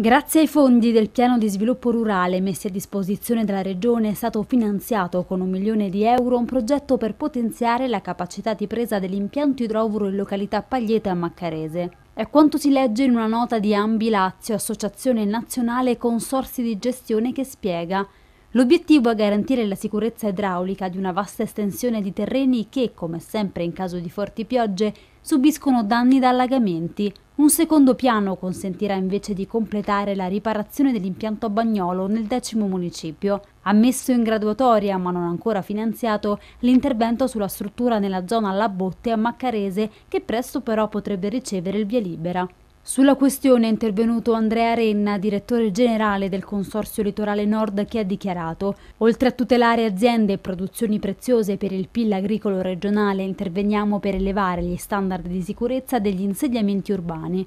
Grazie ai fondi del piano di sviluppo rurale messi a disposizione dalla Regione è stato finanziato con un milione di euro un progetto per potenziare la capacità di presa dell'impianto idrovoro in località Paglieta a Maccarese. È quanto si legge in una nota di Ambi Lazio, Associazione Nazionale Consorsi di Gestione, che spiega L'obiettivo è garantire la sicurezza idraulica di una vasta estensione di terreni che, come sempre in caso di forti piogge, subiscono danni da allagamenti. Un secondo piano consentirà invece di completare la riparazione dell'impianto a Bagnolo nel decimo municipio. Ammesso in graduatoria, ma non ancora finanziato, l'intervento sulla struttura nella zona La Botte a Maccarese, che presto però potrebbe ricevere il via libera. Sulla questione è intervenuto Andrea Renna, direttore generale del Consorzio Litorale Nord, che ha dichiarato «Oltre a tutelare aziende e produzioni preziose per il PIL agricolo regionale, interveniamo per elevare gli standard di sicurezza degli insediamenti urbani.